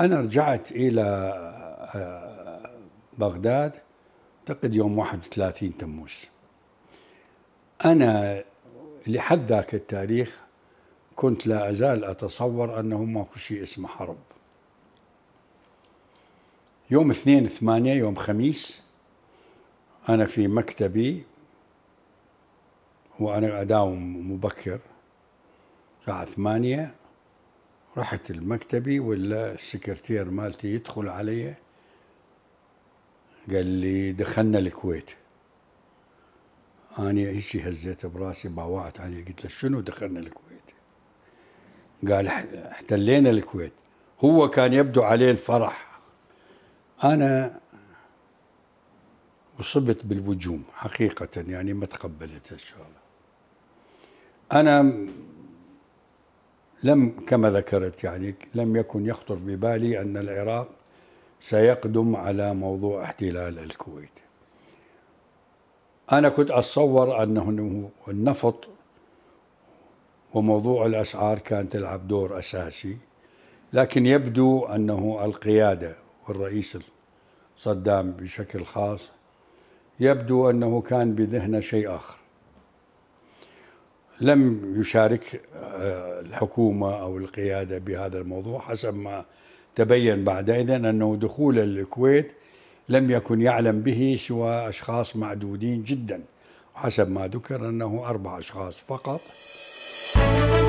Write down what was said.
أنا رجعت إلى آه، بغداد أعتقد يوم 31 تموز أنا لحد ذاك التاريخ كنت لا أزال أتصور أنه ماكو شيء اسمه حرب يوم اثنين ثمانية يوم خميس أنا في مكتبي وأنا أداوم مبكر الساعة ثمانية رحت المكتبي ولا السكرتير مالتي يدخل علي قال لي دخلنا الكويت أنا هيجي هزيت براسي باوعت عليه قلت له شنو دخلنا الكويت قال احتلينا الكويت هو كان يبدو عليه الفرح أنا أصبت بالوجوم حقيقة يعني ما تقبلت إن شاء الله أنا لم كما ذكرت يعني لم يكن يخطر ببالي أن العراق سيقدم على موضوع احتلال الكويت أنا كنت أتصور أنه النفط وموضوع الأسعار كان تلعب دور أساسي لكن يبدو أنه القيادة والرئيس صدام بشكل خاص يبدو أنه كان بذهنه شيء آخر لم يشارك الحكومة أو القيادة بهذا الموضوع حسب ما تبين بعدئذ أنه دخول الكويت لم يكن يعلم به سوى أشخاص معدودين جدا وحسب ما ذكر أنه أربع أشخاص فقط